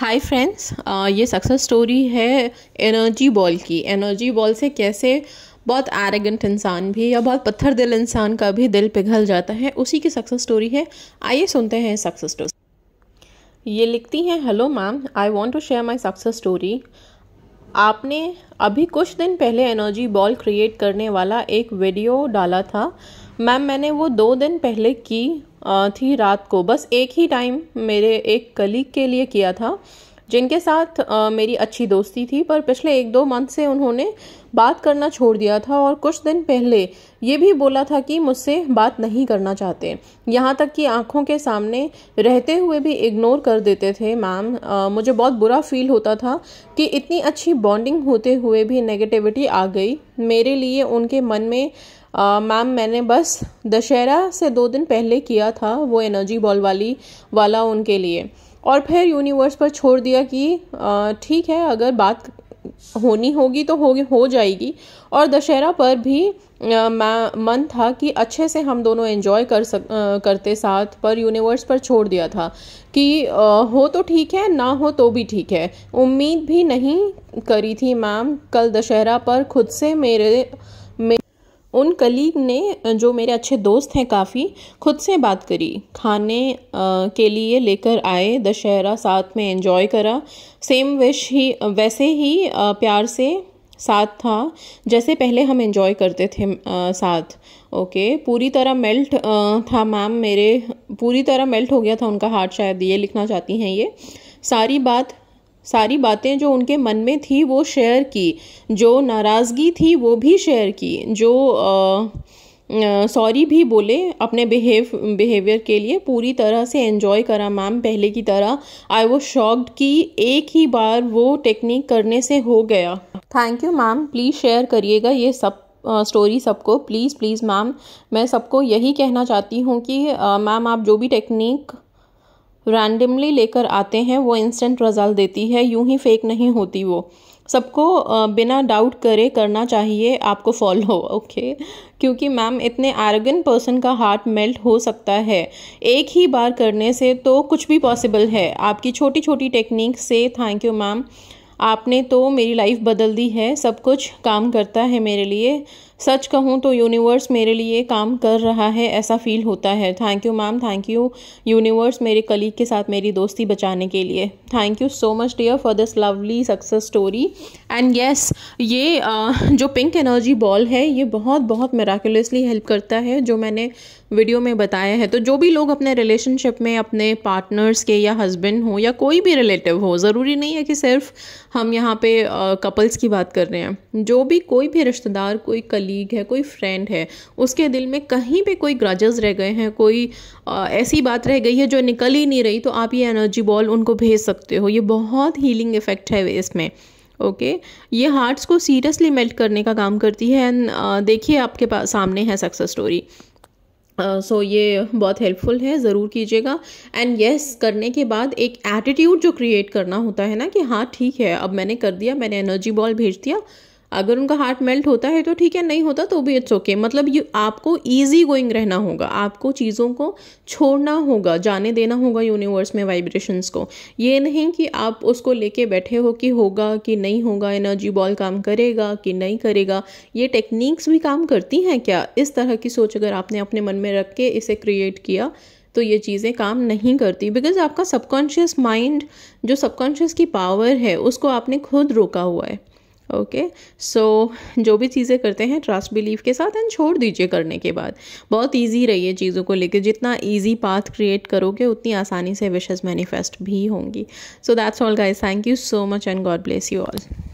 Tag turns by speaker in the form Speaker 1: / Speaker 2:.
Speaker 1: हाय friends uh, ये success story है energy ball की एनर्जी बॉल से कैसे बहुत एरेगेंट इंसान भी या बहुत पत्थर दिल इंसान का भी दिल पिघल जाता है उसी की सक्सेस स्टोरी है आइए सुनते हैं सक्सेस स्टोरी ये लिखती हैं hello ma'am I want to share my success story आपने अभी कुछ दिन पहले एनर्जी बॉल क्रिएट करने वाला एक वीडियो डाला था मैम मैंने वो दो दिन पहले की थी रात को बस एक ही टाइम मेरे एक कलीग के लिए किया था जिनके साथ आ, मेरी अच्छी दोस्ती थी पर पिछले एक दो मंथ से उन्होंने बात करना छोड़ दिया था और कुछ दिन पहले ये भी बोला था कि मुझसे बात नहीं करना चाहते यहाँ तक कि आंखों के सामने रहते हुए भी इग्नोर कर देते थे मैम मुझे बहुत बुरा फील होता था कि इतनी अच्छी बॉन्डिंग होते हुए भी नेगेटिविटी आ गई मेरे लिए उनके मन में मैम मैंने बस दशहरा से दो दिन पहले किया था वो एनर्जी बॉल वाली वाला उनके लिए और फिर यूनिवर्स पर छोड़ दिया कि ठीक है अगर बात होनी होगी तो होगी हो जाएगी और दशहरा पर भी मन था कि अच्छे से हम दोनों एंजॉय कर सक करते साथ पर यूनिवर्स पर छोड़ दिया था कि आ, हो तो ठीक है ना हो तो भी ठीक है उम्मीद भी नहीं करी थी मैम कल दशहरा पर खुद से मेरे मेरे उन कलीग ने जो मेरे अच्छे दोस्त हैं काफ़ी खुद से बात करी खाने के लिए लेकर आए दशहरा साथ में एंजॉय करा सेम विश ही वैसे ही प्यार से साथ था जैसे पहले हम एंजॉय करते थे आ, साथ ओके पूरी तरह मेल्ट आ, था मैम मेरे पूरी तरह मेल्ट हो गया था उनका हार्ट शायद ये लिखना चाहती हैं ये सारी बात सारी बातें जो उनके मन में थी वो शेयर की जो नाराज़गी थी वो भी शेयर की जो सॉरी भी बोले अपने बिहेव बिहेवियर के लिए पूरी तरह से एंजॉय करा मैम पहले की तरह आई वो शॉक्ड कि एक ही बार वो टेक्निक करने से हो गया thank you ma'am please share करिएगा ये सब स्टोरी सबको प्लीज़ प्लीज़ मैम मैं सबको यही कहना चाहती हूँ कि मैम आप जो भी टेक्निक रैंडमली लेकर आते हैं वो इंस्टेंट रिज़ल्ट देती है यूं ही फेक नहीं होती वो सबको बिना डाउट करे करना चाहिए आपको फॉलो ओके क्योंकि मैम इतने एरोगन पर्सन का हार्ट मेल्ट हो सकता है एक ही बार करने से तो कुछ भी पॉसिबल है आपकी छोटी छोटी टेक्निक से थैंक यू मैम आपने तो मेरी लाइफ बदल दी है सब कुछ काम करता है मेरे लिए सच कहूँ तो यूनिवर्स मेरे लिए काम कर रहा है ऐसा फील होता है thank you ma'am thank you universe मेरे कलीग के साथ मेरी दोस्ती बचाने के लिए thank you so much dear for this lovely success story and yes ये जो पिंक एनर्जी बॉल है ये बहुत बहुत मेराकुलसली हेल्प करता है जो मैंने वीडियो में बताया है तो जो भी लोग अपने रिलेशनशिप में अपने पार्टनर्स के या हस्बैंड हो या कोई भी रिलेटिव हो ज़रूरी नहीं है कि सिर्फ हम यहाँ पे कपल्स की बात कर रहे हैं जो भी कोई भी रिश्तेदार कोई कलीग है कोई फ्रेंड है उसके दिल में कहीं पे कोई ग्रजेस रह गए हैं कोई आ, ऐसी बात रह गई है जो निकल ही नहीं रही तो आप ये एनर्जी बॉल उनको भेज सकते हो ये बहुत हीलिंग इफेक्ट है इसमें ओके okay? ये हार्ट्स को सीरियसली मेल्ट करने का काम करती है एंड देखिए आपके पास सामने है success story so uh, so ये बहुत हेल्पफुल है ज़रूर कीजिएगा एंड येस yes, करने के बाद एक एटीट्यूड जो क्रिएट करना होता है ना कि हाँ ठीक है अब मैंने कर दिया मैंने एनर्जी बॉल भेज दिया अगर उनका हार्ट मेल्ट होता है तो ठीक है नहीं होता तो भी इट्स ओके okay. मतलब यू आपको ईजी गोइंग रहना होगा आपको चीज़ों को छोड़ना होगा जाने देना होगा यूनिवर्स में वाइब्रेशंस को ये नहीं कि आप उसको लेके बैठे हो कि होगा कि नहीं होगा एनर्जी बॉल काम करेगा कि नहीं करेगा ये टेक्निक्स भी काम करती हैं क्या इस तरह की सोच अगर आपने अपने मन में रख के इसे क्रिएट किया तो ये चीज़ें काम नहीं करती बिकॉज आपका सबकॉन्शियस माइंड जो सबकॉन्शियस की पावर है उसको आपने खुद रोका हुआ है ओके सो जो भी चीज़ें करते हैं ट्रस्ट बिलीव के साथ एंड छोड़ दीजिए करने के बाद बहुत ईजी रहिए चीज़ों को लेकर जितना ईजी पाथ क्रिएट करोगे उतनी आसानी से विशेज़ मैनिफेस्ट भी होंगी so that's all guys thank you so much and God bless you all